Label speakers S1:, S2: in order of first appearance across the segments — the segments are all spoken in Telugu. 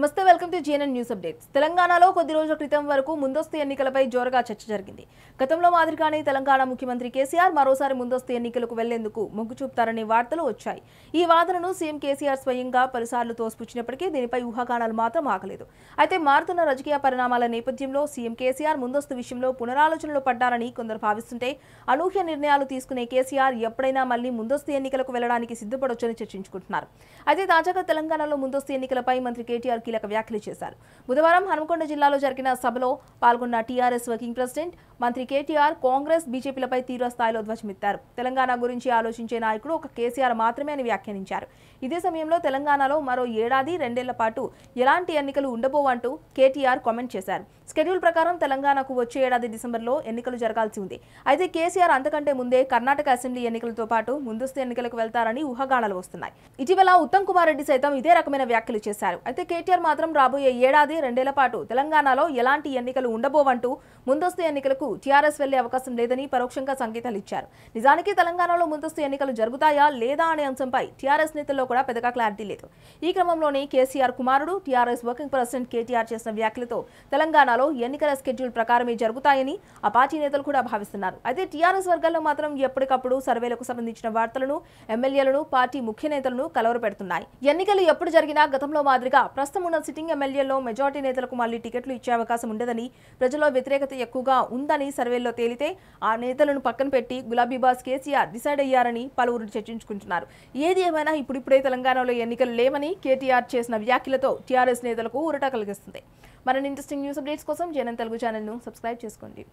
S1: నమస్తే welcome to GNN news updates తెలంగాణలో కొద్ది రోజుల క్రితం వరకు ముందస్తు ఎన్నికలపై జోరుగా చర్చ జరిగింది గతంలో మాదిరిగానే తెలంగాణ ముఖ్యమంత్రి కేసీఆర్ మరోసారి ముందస్తు ఎన్నికలకు వెళ్లేందుకు మొగ్గు చూపుతారనే వార్తలు వచ్చాయి ఈ వాదనను సీఎం కేసీఆర్ స్వయంగా పలుసార్లు తోసిపుచ్చినప్పటికీ దీనిపై ఊహాగానాలు మాత్రం ఆగలేదు అయితే మారుతున్న రాజకీయ పరిణామాల నేపథ్యంలో సీఎం కేసీఆర్ ముందస్తు విషయంలో పునరాలోచనలో పడ్డారని కొందరు భావిస్తుంటే అనూహ్య నిర్ణయాలు తీసుకునే కేసీఆర్ ఎప్పుడైనా మళ్లీ ముందస్తు ఎన్నికలకు వెళ్లడానికి సిద్ధపడొచ్చని చర్చించుకుంటున్నారు అయితే తాజాగా తెలంగాణలో ముందస్తు ఎన్నికలపై మంత్రి కేటీఆర్ కీలక వ్యాఖ్యలు చేశారు బుధవారం హనుమకొండ జిల్లాలో జరిగిన సభలో పాల్గొన్న టీఆర్ఎస్ వర్కింగ్ ప్రెసిడెంట్ మంత్రి కేటీఆర్ కాంగ్రెస్ బీజేపీలపై తీవ్ర స్థాయిలో ధ్వజమెత్తారు తెలంగాణ గురించి ఆలోచించే నాయకుడు ఒక కేసీఆర్ మాత్రమే అని వ్యాఖ్యానించారు ఇదే సమయంలో తెలంగాణలో మరో ఏడాది రెండేళ్ల పాటు ఎలాంటి ఎన్నికలు ఉండబోవంటూ కేటీఆర్ కామెంట్ చేశారు షెడ్యూల్ ప్రకారం తెలంగాణకు వచ్చే ఏడాది డిసెంబర్లో ఎన్నికలు జరగాల్సి ఉంది అయితే కేసీఆర్ అంతకంటే ముందే కర్ణాటక అసెంబ్లీ ఎన్నికలతో పాటు ముందస్తు ఎన్నికలకు వెళ్తారని ఊహగాణాలు వస్తున్నాయి ఇటీవల ఉత్తమ్ కుమార్ రెడ్డి సైతం ఇదే రకమైన వ్యాఖ్యలు చేశారు అయితే కేటీఆర్ కేసీఆర్ మాత్రం రాబోయే ఏడాది రెండేళ్ల పాటు తెలంగాణలో ఎలాంటి ఎన్నికలు ఉండబోవంటూ ముందస్తు ఎన్నికలకు టీఆర్ఎస్ వెళ్లే అవకాశం లేదని పరోక్షంగా సంకేతాలు ఇచ్చారు నిజానికి తెలంగాణలో ముందస్తు ఎన్నికలు జరుగుతాయా లేదా అనే అంశంపై టీఆర్ఎస్ నేతల్లో కూడా పెద్దగా క్లారిటీ లేదు ఈ క్రమంలోనే కేసీఆర్ కుమారుడు టీఆర్ఎస్ వర్కింగ్ ప్రెసిడెంట్ కేటీఆర్ చేసిన వ్యాఖ్యలతో తెలంగాణలో ఎన్నికల స్కెడ్యూల్ ప్రకారమే జరుగుతాయని ఆ పార్టీ నేతలు కూడా భావిస్తున్నారు అయితే టీఆర్ఎస్ వర్గాల్లో మాత్రం ఎప్పటికప్పుడు సర్వేలకు సంబంధించిన వార్తలను ఎమ్మెల్యేలను పార్టీ ముఖ్య నేతలను కలవరపెడుతున్నాయి ఎన్నికలు ఎప్పుడు జరిగినా గతంలో మాదిరిగా ప్రస్తుతం ఉన్న సిట్టింగ్ ఎమ్మెల్యేలో మెజార్టీ నేతలకు మళ్లీ టికెట్లు ఇచ్చే అవకాశం ఉండదని ప్రజల్లో వ్యతిరేకత ఎక్కువగా ఉందని సర్వేల్లో తేలితే ఆ నేతలను పక్కన పెట్టి గులాబీబాస్ కేసీఆర్ డిసైడ్ అయ్యారని పలువురు చర్చించుకుంటున్నారు ఏది ఏమైనా ఇప్పుడిప్పుడే తెలంగాణలో ఎన్నికలు లేవని కేటీఆర్ చేసిన వ్యాఖ్యలతో టీఆర్ఎస్ నేతలకు ఊరట కలిగిస్తుంది మరిన్ని ఇంట్రెస్టింగ్ న్యూస్ అప్డేట్స్ కోసం జనం తెలుగు ఛానల్ను సబ్స్క్రైబ్ చేసుకోండి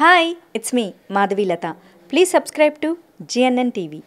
S1: hi it's me Madhavi Latha please subscribe to GNN TV